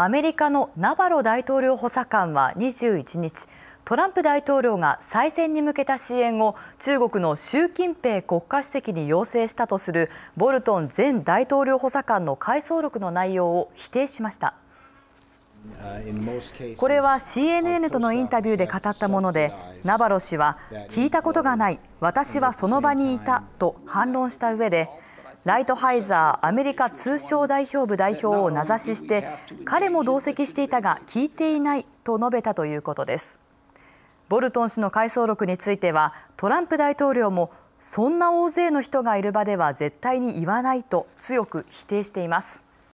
アメリカのナバロ大統領補佐官は21日トランプ大統領が再選に向けた支援を中国の習近平国家主席に要請したとするボルトン前大統領補佐官の回想録の内容を否定しました。これは CNN とのインタビューで語ったものでナバロ氏は聞いたことがない私はその場にいたと反論した上でライトハイザーアメリカ通商代表部代表を名指しして彼も同席していたが聞いていないと述べたということですボルトン氏の回想録についてはトランプ大統領もそんな大勢の人がいる場では絶対に言わないと強く否定しています